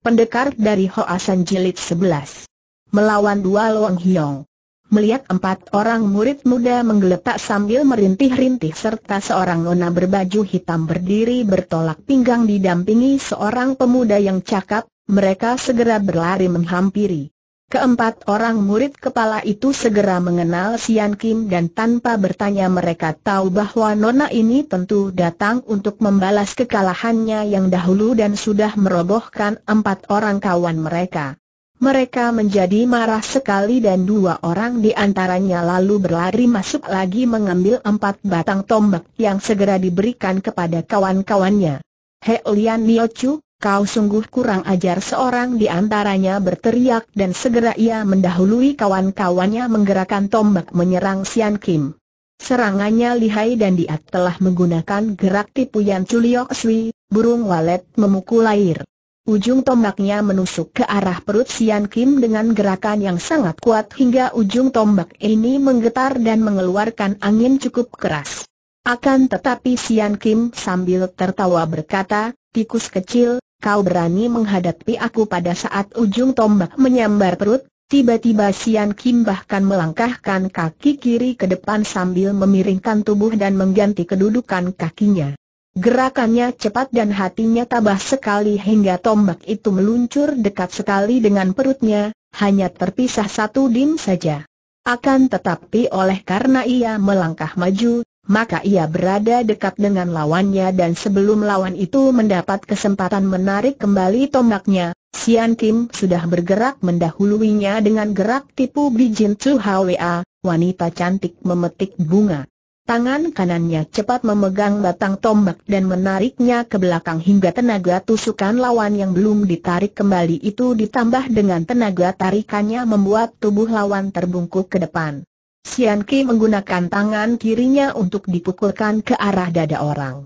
pendekar dari Hoasan Jilid 11. Melawan dua Long Hiong. Melihat empat orang murid muda menggeletak sambil merintih-rintih serta seorang nona berbaju hitam berdiri bertolak pinggang didampingi seorang pemuda yang cakap, mereka segera berlari menghampiri. Keempat orang murid kepala itu segera mengenal Sian Kim dan tanpa bertanya mereka tahu bahwa nona ini tentu datang untuk membalas kekalahannya yang dahulu dan sudah merobohkan empat orang kawan mereka. Mereka menjadi marah sekali dan dua orang di antaranya lalu berlari masuk lagi mengambil empat batang tombak yang segera diberikan kepada kawan-kawannya. He Lian Niochu, Kau sungguh kurang ajar seorang di antaranya berteriak dan segera ia mendahului kawan-kawannya menggerakkan tombak menyerang Sian Kim. Serangannya lihai dan dia telah menggunakan gerak tipu yang Chuliok Sui, burung walet memukul air. Ujung tombaknya menusuk ke arah perut Sian Kim dengan gerakan yang sangat kuat hingga ujung tombak ini menggetar dan mengeluarkan angin cukup keras. Akan tetapi Sian Kim sambil tertawa berkata, tikus kecil, kau berani menghadapi aku pada saat ujung tombak menyambar perut, tiba-tiba Sian Kim bahkan melangkahkan kaki kiri ke depan sambil memiringkan tubuh dan mengganti kedudukan kakinya. Gerakannya cepat dan hatinya tabah sekali hingga tombak itu meluncur dekat sekali dengan perutnya, hanya terpisah satu dim saja. Akan tetapi oleh karena ia melangkah maju, maka ia berada dekat dengan lawannya dan sebelum lawan itu mendapat kesempatan menarik kembali tombaknya, Sian Kim sudah bergerak mendahuluinya dengan gerak tipu bijin Tzu Hwa, wanita cantik memetik bunga. Tangan kanannya cepat memegang batang tombak dan menariknya ke belakang hingga tenaga tusukan lawan yang belum ditarik kembali itu ditambah dengan tenaga tarikannya membuat tubuh lawan terbungkuk ke depan. Sian Ki menggunakan tangan kirinya untuk dipukulkan ke arah dada orang.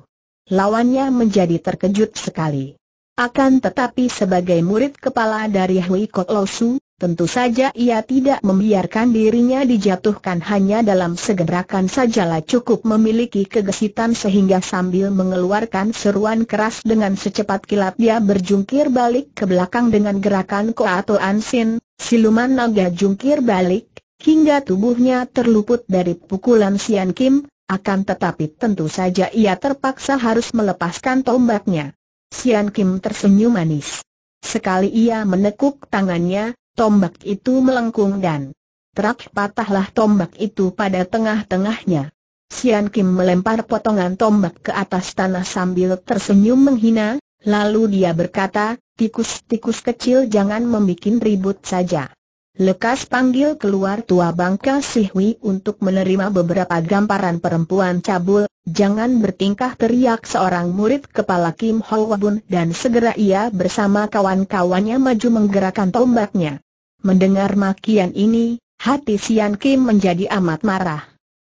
Lawannya menjadi terkejut sekali. Akan tetapi sebagai murid kepala dari Hui Kot Losu, tentu saja ia tidak membiarkan dirinya dijatuhkan hanya dalam segerakan sajalah cukup memiliki kegesitan sehingga sambil mengeluarkan seruan keras dengan secepat kilat dia berjungkir balik ke belakang dengan gerakan koatoan sin, siluman naga jungkir balik, hingga tubuhnya terluput dari pukulan Sian Kim, akan tetapi tentu saja ia terpaksa harus melepaskan tombaknya. Sian Kim tersenyum manis. Sekali ia menekuk tangannya, tombak itu melengkung dan terak patahlah tombak itu pada tengah-tengahnya. Sian Kim melempar potongan tombak ke atas tanah sambil tersenyum menghina, lalu dia berkata, tikus-tikus kecil jangan membuat ribut saja. Lekas panggil keluar tua bangka sihwi untuk menerima beberapa gambaran perempuan cabul, jangan bertingkah teriak seorang murid kepala Kim Ho Wabun dan segera ia bersama kawan-kawannya maju menggerakkan tombaknya. Mendengar makian ini, hati Sian Kim menjadi amat marah.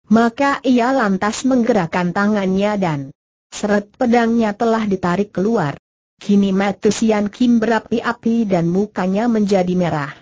Maka ia lantas menggerakkan tangannya dan seret pedangnya telah ditarik keluar. Kini mata Sian Kim berapi-api dan mukanya menjadi merah.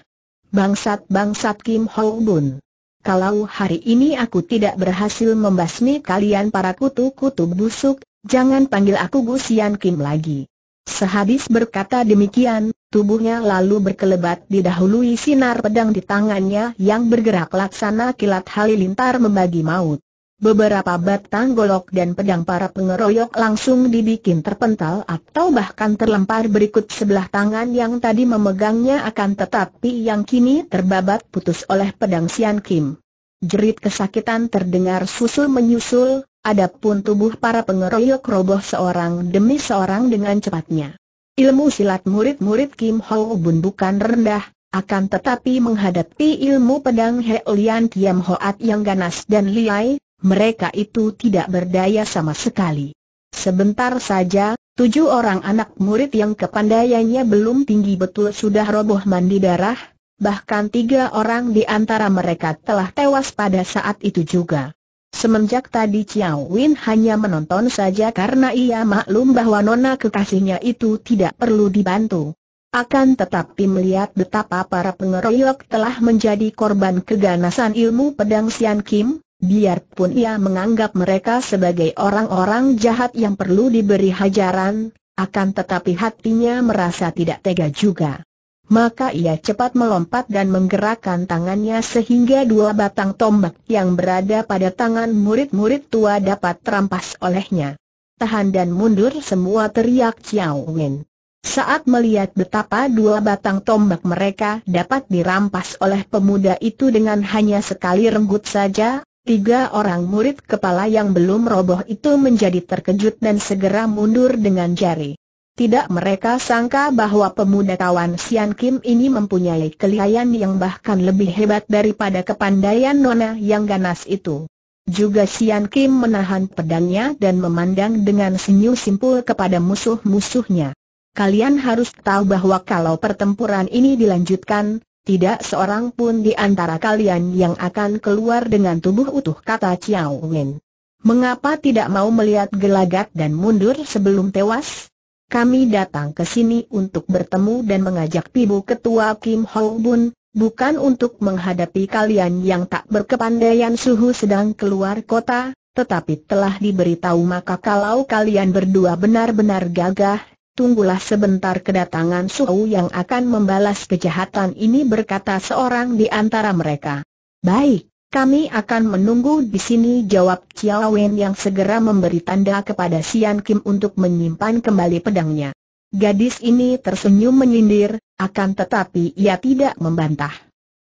Bangsat-bangsat Kim Ho Bun. Kalau hari ini aku tidak berhasil membasmi kalian para kutu-kutu busuk, jangan panggil aku Gusian Kim lagi. Sehabis berkata demikian, tubuhnya lalu berkelebat didahului sinar pedang di tangannya yang bergerak laksana kilat halilintar membagi maut. Beberapa batang golok dan pedang para pengeroyok langsung dibikin terpental atau bahkan terlempar berikut sebelah tangan yang tadi memegangnya akan tetapi yang kini terbabat putus oleh pedang Sian Kim. Jerit kesakitan terdengar susul menyusul, adapun tubuh para pengeroyok roboh seorang demi seorang dengan cepatnya. Ilmu silat murid-murid Kim Ho Bun bukan rendah, akan tetapi menghadapi ilmu pedang He Lian Kiam Hoat yang ganas dan liai, mereka itu tidak berdaya sama sekali. Sebentar saja, tujuh orang anak murid yang kepandaiannya belum tinggi betul sudah roboh mandi darah, bahkan tiga orang di antara mereka telah tewas pada saat itu juga. Semenjak tadi Chiao Win hanya menonton saja karena ia maklum bahwa nona kekasihnya itu tidak perlu dibantu. Akan tetapi melihat betapa para pengeroyok telah menjadi korban keganasan ilmu pedang Sian Kim, Biarpun ia menganggap mereka sebagai orang-orang jahat yang perlu diberi hajaran, akan tetapi hatinya merasa tidak tega juga. Maka ia cepat melompat dan menggerakkan tangannya sehingga dua batang tombak yang berada pada tangan murid-murid tua dapat terampas olehnya. Tahan dan mundur semua teriak Chiao Wen. Saat melihat betapa dua batang tombak mereka dapat dirampas oleh pemuda itu dengan hanya sekali renggut saja, Tiga orang murid kepala yang belum roboh itu menjadi terkejut dan segera mundur dengan jari. Tidak mereka sangka bahwa pemuda kawan Sian Kim ini mempunyai kelihayan yang bahkan lebih hebat daripada kepandaian nona yang ganas itu. Juga Sian Kim menahan pedangnya dan memandang dengan senyum simpul kepada musuh-musuhnya. Kalian harus tahu bahwa kalau pertempuran ini dilanjutkan, tidak seorang pun di antara kalian yang akan keluar dengan tubuh utuh kata Chiao Wen. Mengapa tidak mau melihat gelagat dan mundur sebelum tewas? Kami datang ke sini untuk bertemu dan mengajak Pibu Ketua Kim Ho Bun, bukan untuk menghadapi kalian yang tak berkepandaian suhu sedang keluar kota, tetapi telah diberitahu maka kalau kalian berdua benar-benar gagah, tunggulah sebentar kedatangan Suhu yang akan membalas kejahatan ini berkata seorang di antara mereka. Baik, kami akan menunggu di sini jawab Chiao Wen yang segera memberi tanda kepada Sian Kim untuk menyimpan kembali pedangnya. Gadis ini tersenyum menyindir, akan tetapi ia tidak membantah.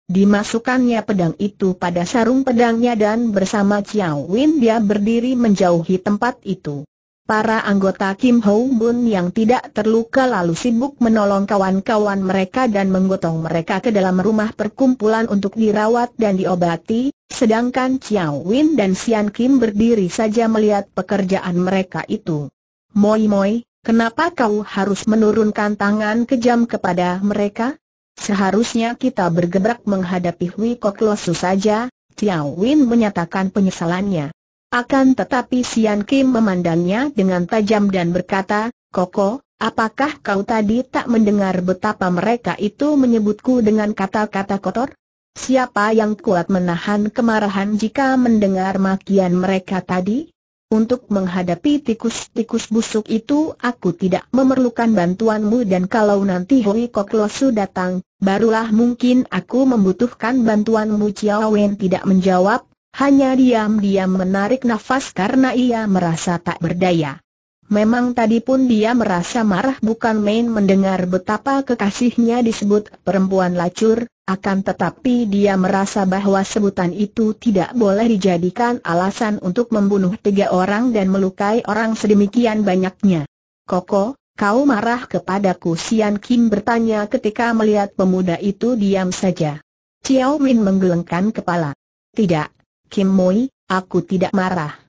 Dimasukkannya pedang itu pada sarung pedangnya dan bersama Chiao Wen dia berdiri menjauhi tempat itu. Para anggota Kim Ho Bun yang tidak terluka lalu sibuk menolong kawan-kawan mereka dan menggotong mereka ke dalam rumah perkumpulan untuk dirawat dan diobati, sedangkan Chiao Win dan Sian Kim berdiri saja melihat pekerjaan mereka itu. Moi Moi, kenapa kau harus menurunkan tangan kejam kepada mereka? Seharusnya kita bergebrak menghadapi Hui Losu saja, Chiao Win menyatakan penyesalannya. Akan tetapi Sian Kim memandangnya dengan tajam dan berkata, Koko, apakah kau tadi tak mendengar betapa mereka itu menyebutku dengan kata-kata kotor? Siapa yang kuat menahan kemarahan jika mendengar makian mereka tadi? Untuk menghadapi tikus-tikus busuk itu aku tidak memerlukan bantuanmu dan kalau nanti Hoi Kok Losu datang, barulah mungkin aku membutuhkan bantuanmu Chiawen tidak menjawab, hanya diam-diam menarik nafas karena ia merasa tak berdaya. Memang tadi pun dia merasa marah bukan main mendengar betapa kekasihnya disebut perempuan lacur, akan tetapi dia merasa bahwa sebutan itu tidak boleh dijadikan alasan untuk membunuh tiga orang dan melukai orang sedemikian banyaknya. Koko, kau marah kepadaku Sian Kim bertanya ketika melihat pemuda itu diam saja. Xiao Min menggelengkan kepala. Tidak, Kim Moi, aku tidak marah.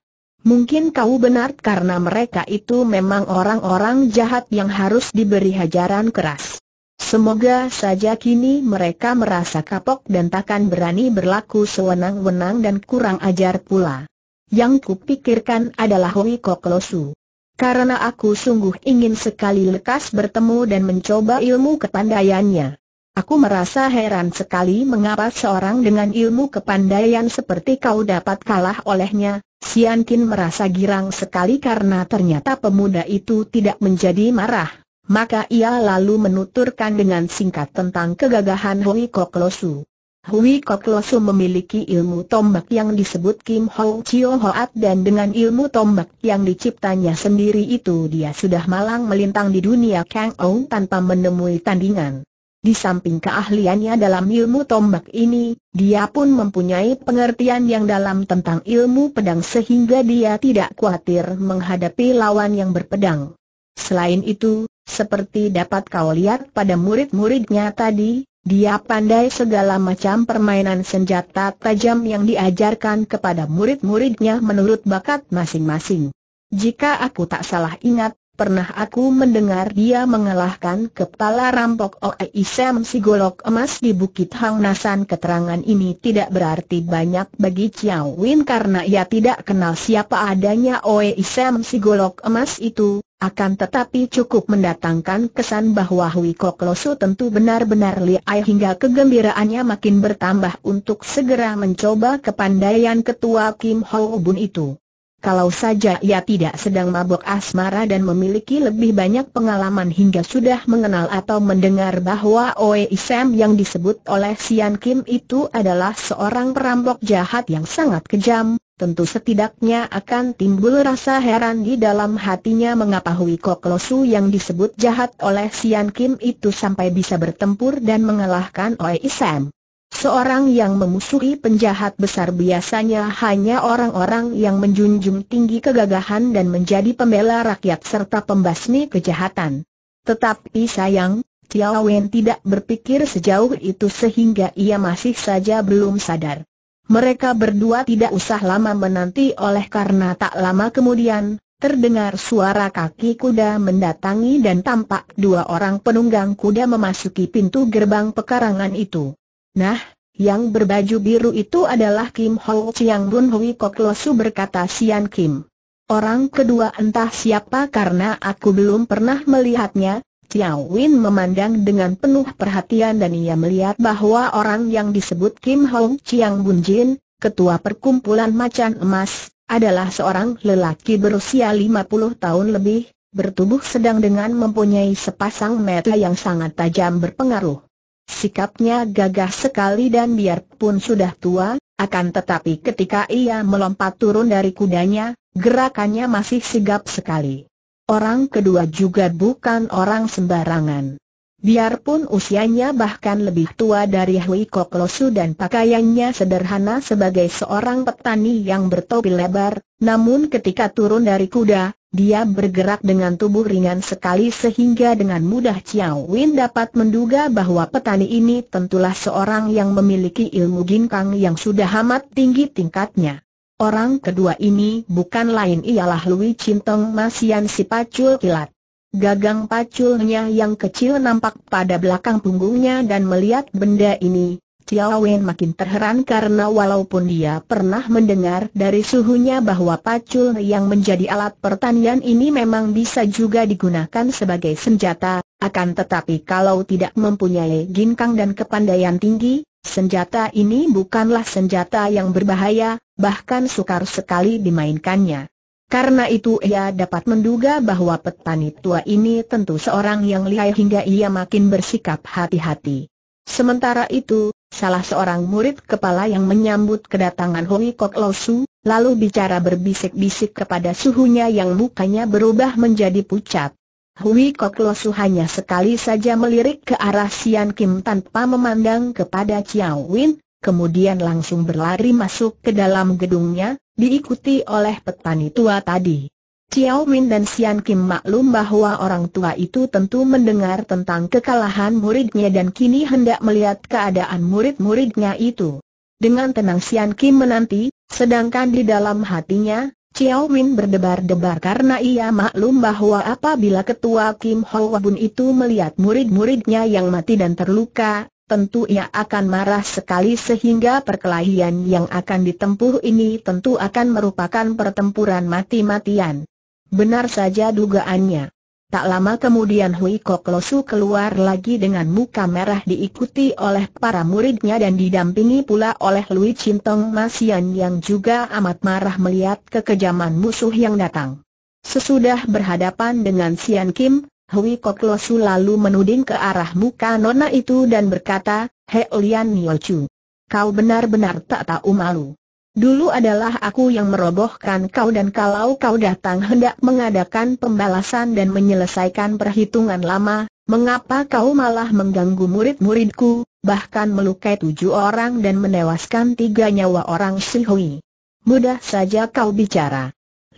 Mungkin kau benar karena mereka itu memang orang-orang jahat yang harus diberi hajaran keras. Semoga saja kini mereka merasa kapok dan takkan berani berlaku sewenang-wenang dan kurang ajar pula. Yang kupikirkan adalah Hui Kok Losu. Karena aku sungguh ingin sekali lekas bertemu dan mencoba ilmu kepandaiannya. Aku merasa heran sekali mengapa seorang dengan ilmu kepandaian seperti kau dapat kalah olehnya. Sian Kin merasa girang sekali karena ternyata pemuda itu tidak menjadi marah. Maka ia lalu menuturkan dengan singkat tentang kegagahan Hui Kok Losu. Hui Kok Losu memiliki ilmu tombak yang disebut Kim Ho Chio Hoat dan dengan ilmu tombak yang diciptanya sendiri itu dia sudah malang melintang di dunia Kang Ong tanpa menemui tandingan. Di samping keahliannya dalam ilmu tombak ini, dia pun mempunyai pengertian yang dalam tentang ilmu pedang sehingga dia tidak khawatir menghadapi lawan yang berpedang. Selain itu, seperti dapat kau lihat pada murid-muridnya tadi, dia pandai segala macam permainan senjata tajam yang diajarkan kepada murid-muridnya menurut bakat masing-masing. Jika aku tak salah ingat, Pernah aku mendengar dia mengalahkan kepala rampok Oei Sam si golok emas di Bukit Hang Nasan Keterangan ini tidak berarti banyak bagi Chiao Win karena ia tidak kenal siapa adanya Oei Sam si golok emas itu Akan tetapi cukup mendatangkan kesan bahwa Hui Kok Losu tentu benar-benar liai hingga kegembiraannya makin bertambah untuk segera mencoba kepandaian ketua Kim Ho Bun itu kalau saja ia tidak sedang mabuk asmara dan memiliki lebih banyak pengalaman hingga sudah mengenal atau mendengar bahwa Oe Isam yang disebut oleh Sian Kim itu adalah seorang perampok jahat yang sangat kejam, tentu setidaknya akan timbul rasa heran di dalam hatinya mengapa Hui Kok Losu yang disebut jahat oleh Sian Kim itu sampai bisa bertempur dan mengalahkan Oe Isam. Seorang yang memusuhi penjahat besar biasanya hanya orang-orang yang menjunjung tinggi kegagahan dan menjadi pembela rakyat serta pembasmi kejahatan. Tetapi sayang, Tiao Wen tidak berpikir sejauh itu sehingga ia masih saja belum sadar. Mereka berdua tidak usah lama menanti oleh karena tak lama kemudian, terdengar suara kaki kuda mendatangi dan tampak dua orang penunggang kuda memasuki pintu gerbang pekarangan itu. Nah, yang berbaju biru itu adalah Kim Ho Chiang Bun Hui Kok Losu berkata Sian Kim. Orang kedua entah siapa karena aku belum pernah melihatnya, Tiao Win memandang dengan penuh perhatian dan ia melihat bahwa orang yang disebut Kim Ho Chiang Bun Jin, ketua perkumpulan macan emas, adalah seorang lelaki berusia 50 tahun lebih, bertubuh sedang dengan mempunyai sepasang mata yang sangat tajam berpengaruh. Sikapnya gagah sekali dan biarpun sudah tua, akan tetapi ketika ia melompat turun dari kudanya, gerakannya masih sigap sekali. Orang kedua juga bukan orang sembarangan. Biarpun usianya bahkan lebih tua dari Hui Kok Losu dan pakaiannya sederhana sebagai seorang petani yang bertopi lebar, namun ketika turun dari kuda, dia bergerak dengan tubuh ringan sekali sehingga dengan mudah Chiao Win dapat menduga bahwa petani ini tentulah seorang yang memiliki ilmu ginkang yang sudah amat tinggi tingkatnya. Orang kedua ini bukan lain ialah Lui Chintong Masian si pacul kilat. Gagang paculnya yang kecil nampak pada belakang punggungnya dan melihat benda ini, Tiao Wen makin terheran karena walaupun dia pernah mendengar dari suhunya bahwa pacul yang menjadi alat pertanian ini memang bisa juga digunakan sebagai senjata, akan tetapi kalau tidak mempunyai ginkang dan kepandaian tinggi, senjata ini bukanlah senjata yang berbahaya, bahkan sukar sekali dimainkannya. Karena itu ia dapat menduga bahwa petani tua ini tentu seorang yang lihai hingga ia makin bersikap hati-hati. Sementara itu, salah seorang murid kepala yang menyambut kedatangan Hui Kok Losu, lalu bicara berbisik-bisik kepada suhunya yang mukanya berubah menjadi pucat. Hui Kok Losu hanya sekali saja melirik ke arah Sian Kim tanpa memandang kepada Chiao Win, kemudian langsung berlari masuk ke dalam gedungnya, diikuti oleh petani tua tadi. Chiao Min dan Sian Kim maklum bahwa orang tua itu tentu mendengar tentang kekalahan muridnya dan kini hendak melihat keadaan murid-muridnya itu. Dengan tenang Sian Kim menanti, sedangkan di dalam hatinya, Chiao Min berdebar-debar karena ia maklum bahwa apabila ketua Kim Ho Bun itu melihat murid-muridnya yang mati dan terluka, tentu ia akan marah sekali sehingga perkelahian yang akan ditempuh ini tentu akan merupakan pertempuran mati-matian. Benar saja dugaannya. Tak lama kemudian Hui Kok Losu keluar lagi dengan muka merah diikuti oleh para muridnya dan didampingi pula oleh Lui Chintong Masian yang juga amat marah melihat kekejaman musuh yang datang. Sesudah berhadapan dengan Sian Kim, Hui Kok Su lalu menuding ke arah muka nona itu dan berkata, He Lian Chu, kau benar-benar tak tahu malu. Dulu adalah aku yang merobohkan kau dan kalau kau datang hendak mengadakan pembalasan dan menyelesaikan perhitungan lama, mengapa kau malah mengganggu murid-muridku, bahkan melukai tujuh orang dan menewaskan tiga nyawa orang Hui? Mudah saja kau bicara.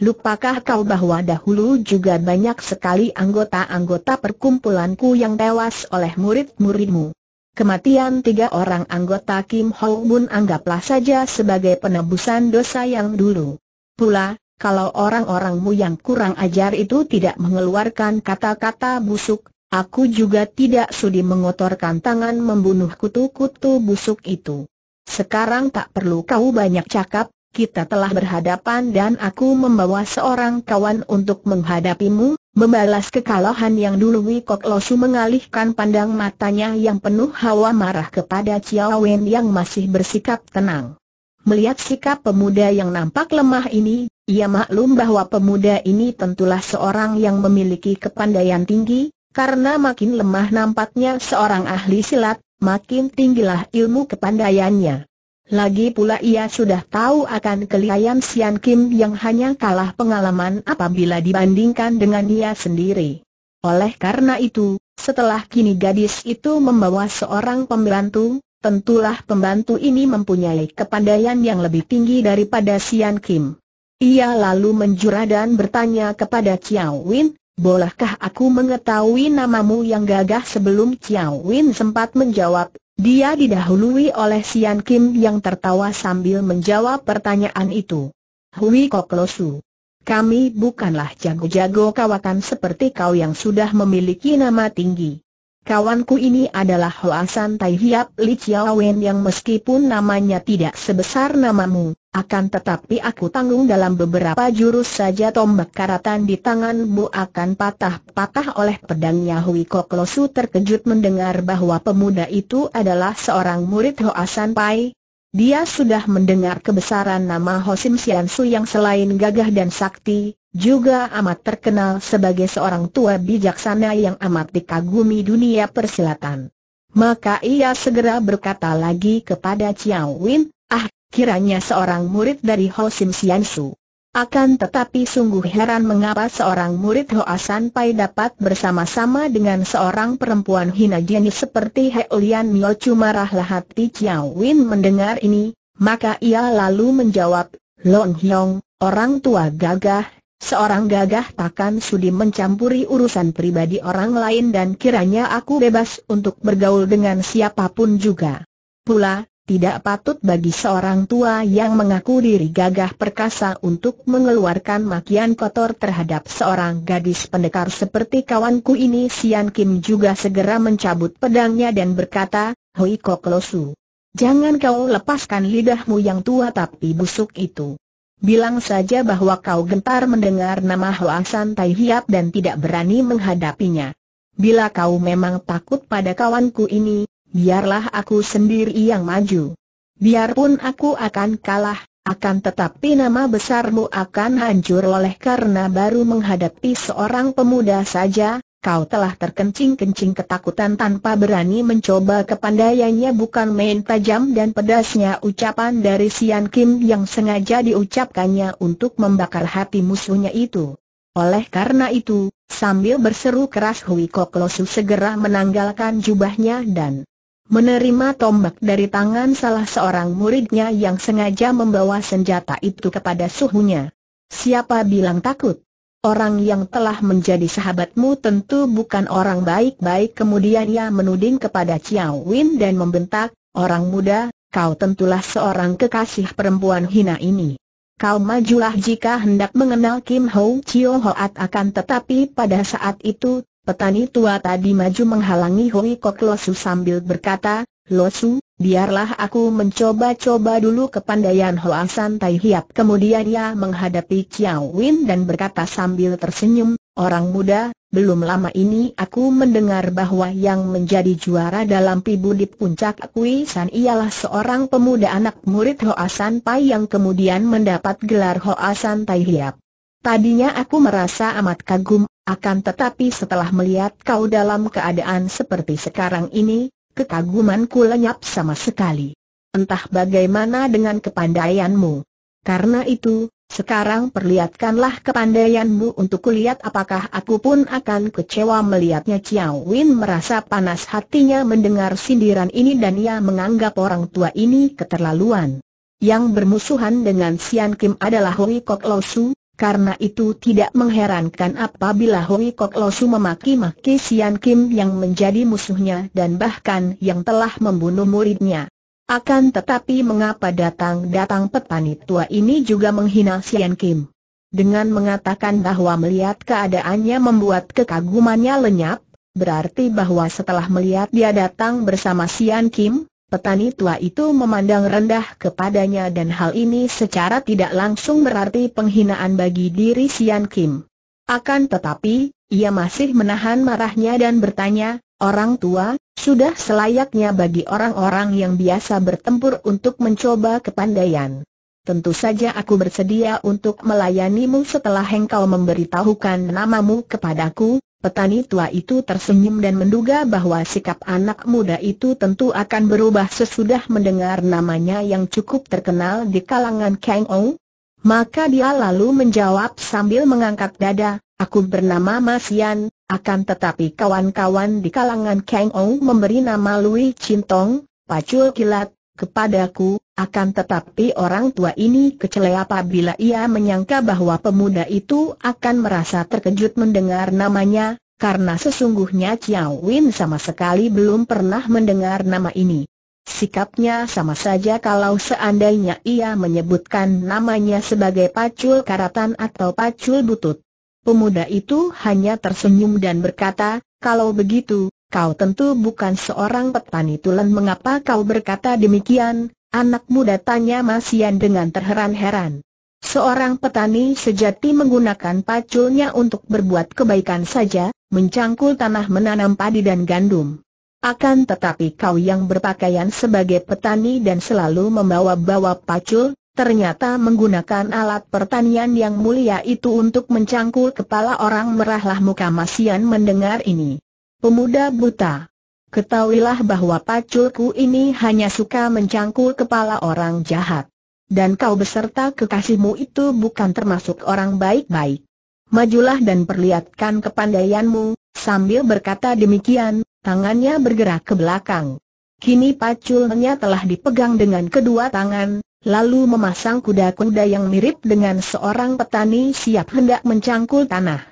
Lupakah kau bahwa dahulu juga banyak sekali anggota-anggota perkumpulanku yang tewas oleh murid-muridmu? Kematian tiga orang anggota Kim Ho Bun anggaplah saja sebagai penebusan dosa yang dulu. Pula, kalau orang-orangmu yang kurang ajar itu tidak mengeluarkan kata-kata busuk, aku juga tidak sudi mengotorkan tangan membunuh kutu-kutu busuk itu. Sekarang tak perlu kau banyak cakap, kita telah berhadapan dan aku membawa seorang kawan untuk menghadapimu, membalas kekalahan yang dulu Wikok Losu mengalihkan pandang matanya yang penuh hawa marah kepada Chiao Wen yang masih bersikap tenang. Melihat sikap pemuda yang nampak lemah ini, ia maklum bahwa pemuda ini tentulah seorang yang memiliki kepandaian tinggi, karena makin lemah nampaknya seorang ahli silat, makin tinggilah ilmu kepandaiannya. Lagi pula ia sudah tahu akan kelihayan Sian Kim yang hanya kalah pengalaman apabila dibandingkan dengan dia sendiri. Oleh karena itu, setelah kini gadis itu membawa seorang pembantu, tentulah pembantu ini mempunyai kepandaian yang lebih tinggi daripada Sian Kim. Ia lalu menjura dan bertanya kepada Chiao Win, bolehkah aku mengetahui namamu yang gagah sebelum Chiao Win sempat menjawab, dia didahului oleh Sian Kim yang tertawa sambil menjawab pertanyaan itu. Hui Kok Losu. Kami bukanlah jago-jago kawakan seperti kau yang sudah memiliki nama tinggi. Kawanku ini adalah Hoasan Tai Hiap Li Chiawen yang meskipun namanya tidak sebesar namamu, akan tetapi aku tanggung dalam beberapa jurus saja tombak karatan di tanganmu akan patah-patah oleh pedangnya Hui Kok terkejut mendengar bahwa pemuda itu adalah seorang murid Hoasan San Pai. Dia sudah mendengar kebesaran nama Hosim Siansu yang selain gagah dan sakti, juga amat terkenal sebagai seorang tua bijaksana yang amat dikagumi dunia persilatan. Maka ia segera berkata lagi kepada Chiao Win, Ah, kiranya seorang murid dari Ho Sim Sian Su. Akan tetapi sungguh heran mengapa seorang murid Ho sampai Pai dapat bersama-sama dengan seorang perempuan hina jenis seperti He Ulian Mio marahlah hati Chiao Win mendengar ini, maka ia lalu menjawab, Long Hyong, orang tua gagah, seorang gagah takkan sudi mencampuri urusan pribadi orang lain dan kiranya aku bebas untuk bergaul dengan siapapun juga. Pula, tidak patut bagi seorang tua yang mengaku diri gagah perkasa untuk mengeluarkan makian kotor terhadap seorang gadis pendekar seperti kawanku ini Sian Kim juga segera mencabut pedangnya dan berkata, Hoi Kok Losu. Jangan kau lepaskan lidahmu yang tua tapi busuk itu. Bilang saja bahwa kau gentar mendengar nama San Tai Hiap dan tidak berani menghadapinya. Bila kau memang takut pada kawanku ini, biarlah aku sendiri yang maju. Biarpun aku akan kalah, akan tetapi nama besarmu akan hancur oleh karena baru menghadapi seorang pemuda saja, kau telah terkencing-kencing ketakutan tanpa berani mencoba kepandaiannya bukan main tajam dan pedasnya ucapan dari Sian Kim yang sengaja diucapkannya untuk membakar hati musuhnya itu. Oleh karena itu, sambil berseru keras Hui Koklosu segera menanggalkan jubahnya dan menerima tombak dari tangan salah seorang muridnya yang sengaja membawa senjata itu kepada suhunya. Siapa bilang takut? Orang yang telah menjadi sahabatmu tentu bukan orang baik-baik kemudian ia menuding kepada Ciao Win dan membentak, orang muda, kau tentulah seorang kekasih perempuan hina ini. Kau majulah jika hendak mengenal Kim Ho Chio Hoat akan tetapi pada saat itu Petani tua tadi maju menghalangi Hui Kok Losu sambil berkata, Losu, biarlah aku mencoba-coba dulu kepandaian Hoa San Tai Hiap. Kemudian ia menghadapi Chiao Win dan berkata sambil tersenyum, Orang muda, belum lama ini aku mendengar bahwa yang menjadi juara dalam pibu di puncak Kui San ialah seorang pemuda anak murid Hoa San Pai yang kemudian mendapat gelar Hoa San Tai Hiap. Tadinya aku merasa amat kagum, akan tetapi setelah melihat kau dalam keadaan seperti sekarang ini, kekagumanku lenyap sama sekali. Entah bagaimana dengan kepandaianmu. Karena itu, sekarang perlihatkanlah kepandaianmu untuk kulihat apakah aku pun akan kecewa melihatnya Chiao Win merasa panas hatinya mendengar sindiran ini dan ia menganggap orang tua ini keterlaluan. Yang bermusuhan dengan Sian Kim adalah Hui Kok Lo Su, karena itu tidak mengherankan apabila Hui Kok Losu memaki-maki Sian Kim yang menjadi musuhnya dan bahkan yang telah membunuh muridnya. Akan tetapi mengapa datang-datang petani tua ini juga menghina Sian Kim? Dengan mengatakan bahwa melihat keadaannya membuat kekagumannya lenyap, berarti bahwa setelah melihat dia datang bersama Sian Kim, Petani tua itu memandang rendah kepadanya dan hal ini secara tidak langsung berarti penghinaan bagi diri Sian Kim. Akan tetapi, ia masih menahan marahnya dan bertanya, orang tua, sudah selayaknya bagi orang-orang yang biasa bertempur untuk mencoba kepandaian. Tentu saja aku bersedia untuk melayanimu setelah engkau memberitahukan namamu kepadaku, Petani tua itu tersenyum dan menduga bahwa sikap anak muda itu tentu akan berubah sesudah mendengar namanya yang cukup terkenal di kalangan Kang Ou. Maka dia lalu menjawab sambil mengangkat dada, aku bernama Mas Yan, akan tetapi kawan-kawan di kalangan Kang Ou memberi nama Lui Cintong, Pacul Kilat, kepadaku, akan tetapi orang tua ini kecele apabila ia menyangka bahwa pemuda itu akan merasa terkejut mendengar namanya, karena sesungguhnya Chiao Win sama sekali belum pernah mendengar nama ini. Sikapnya sama saja kalau seandainya ia menyebutkan namanya sebagai pacul karatan atau pacul butut. Pemuda itu hanya tersenyum dan berkata, kalau begitu, kau tentu bukan seorang petani tulen mengapa kau berkata demikian, Anak muda tanya Masian dengan terheran-heran. Seorang petani sejati menggunakan paculnya untuk berbuat kebaikan saja, mencangkul tanah menanam padi dan gandum. Akan tetapi kau yang berpakaian sebagai petani dan selalu membawa-bawa pacul, ternyata menggunakan alat pertanian yang mulia itu untuk mencangkul kepala orang merahlah muka Masian mendengar ini. Pemuda buta, Ketahuilah bahwa paculku ini hanya suka mencangkul kepala orang jahat. Dan kau beserta kekasihmu itu bukan termasuk orang baik-baik. Majulah dan perlihatkan kepandaianmu, sambil berkata demikian, tangannya bergerak ke belakang. Kini paculnya telah dipegang dengan kedua tangan, lalu memasang kuda-kuda yang mirip dengan seorang petani siap hendak mencangkul tanah.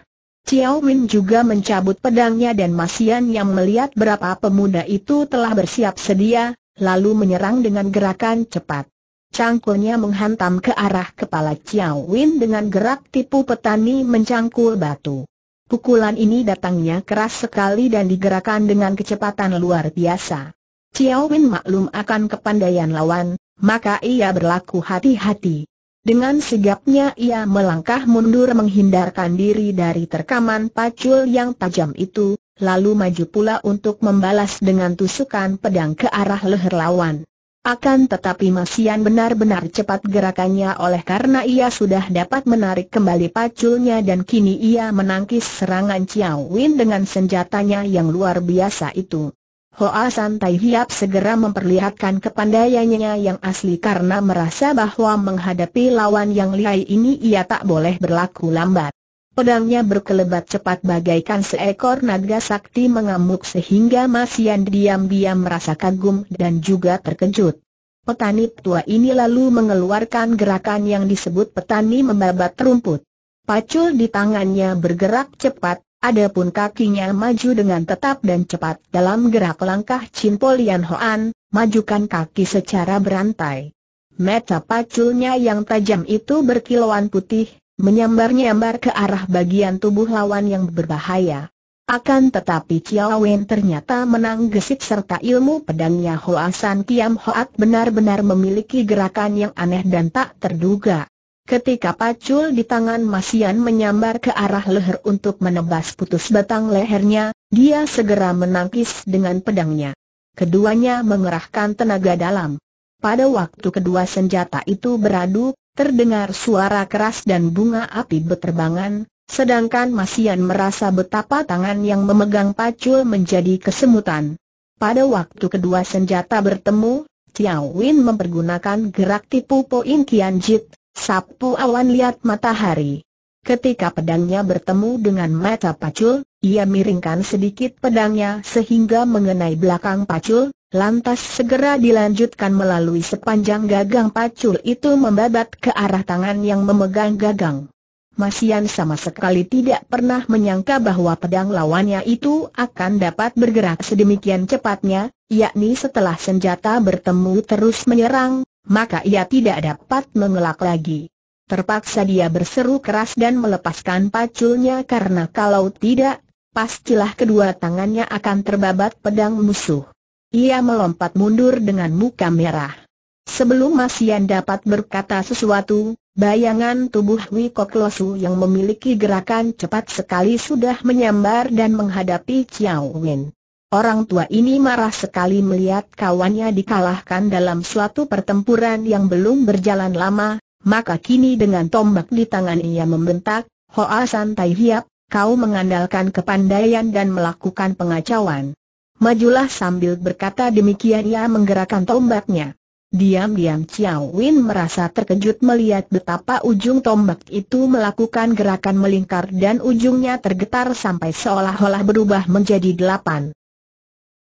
Chiao Min juga mencabut pedangnya dan Masian yang melihat berapa pemuda itu telah bersiap sedia, lalu menyerang dengan gerakan cepat. Cangkulnya menghantam ke arah kepala Chiao Win dengan gerak tipu petani mencangkul batu. Pukulan ini datangnya keras sekali dan digerakkan dengan kecepatan luar biasa. Chiao Win maklum akan kepandaian lawan, maka ia berlaku hati-hati. Dengan sigapnya ia melangkah mundur menghindarkan diri dari terkaman pacul yang tajam itu, lalu maju pula untuk membalas dengan tusukan pedang ke arah leher lawan. Akan tetapi Masian benar-benar cepat gerakannya oleh karena ia sudah dapat menarik kembali paculnya dan kini ia menangkis serangan Chiao Win dengan senjatanya yang luar biasa itu. Hoa Santai Hiap segera memperlihatkan kepandaiannya yang asli karena merasa bahwa menghadapi lawan yang lihai ini ia tak boleh berlaku lambat. Pedangnya berkelebat cepat bagaikan seekor naga sakti mengamuk sehingga Masian diam-diam merasa kagum dan juga terkejut. Petani tua ini lalu mengeluarkan gerakan yang disebut petani membabat rumput. Pacul di tangannya bergerak cepat, Adapun kakinya maju dengan tetap dan cepat dalam gerak langkah Chin Po Hoan, majukan kaki secara berantai. Mata paculnya yang tajam itu berkilauan putih, menyambar-nyambar ke arah bagian tubuh lawan yang berbahaya. Akan tetapi Chiao Wen ternyata menang gesit serta ilmu pedangnya Hoasan Kiam Hoat benar-benar memiliki gerakan yang aneh dan tak terduga. Ketika pacul di tangan Masian menyambar ke arah leher untuk menebas putus batang lehernya, dia segera menangkis dengan pedangnya. Keduanya mengerahkan tenaga dalam. Pada waktu kedua senjata itu beradu, terdengar suara keras dan bunga api berterbangan, sedangkan Masian merasa betapa tangan yang memegang pacul menjadi kesemutan. Pada waktu kedua senjata bertemu, Tiawin mempergunakan gerak tipu Poin Kian Jit, Sapu awan lihat matahari. Ketika pedangnya bertemu dengan mata pacul, ia miringkan sedikit pedangnya sehingga mengenai belakang pacul, lantas segera dilanjutkan melalui sepanjang gagang pacul itu membabat ke arah tangan yang memegang gagang. Masian sama sekali tidak pernah menyangka bahwa pedang lawannya itu akan dapat bergerak sedemikian cepatnya, yakni setelah senjata bertemu terus menyerang, maka ia tidak dapat mengelak lagi. Terpaksa dia berseru keras dan melepaskan paculnya karena kalau tidak, pastilah kedua tangannya akan terbabat pedang musuh. Ia melompat mundur dengan muka merah. Sebelum Masian dapat berkata sesuatu, bayangan tubuh Wiko Klosu yang memiliki gerakan cepat sekali sudah menyambar dan menghadapi Chiao Wen. Orang tua ini marah sekali melihat kawannya dikalahkan dalam suatu pertempuran yang belum berjalan lama, maka kini dengan tombak di tangan ia membentak, Hoa Santai Hiap, kau mengandalkan kepandaian dan melakukan pengacauan. Majulah sambil berkata demikian ia menggerakkan tombaknya. Diam-diam Chiao Win merasa terkejut melihat betapa ujung tombak itu melakukan gerakan melingkar dan ujungnya tergetar sampai seolah-olah berubah menjadi delapan.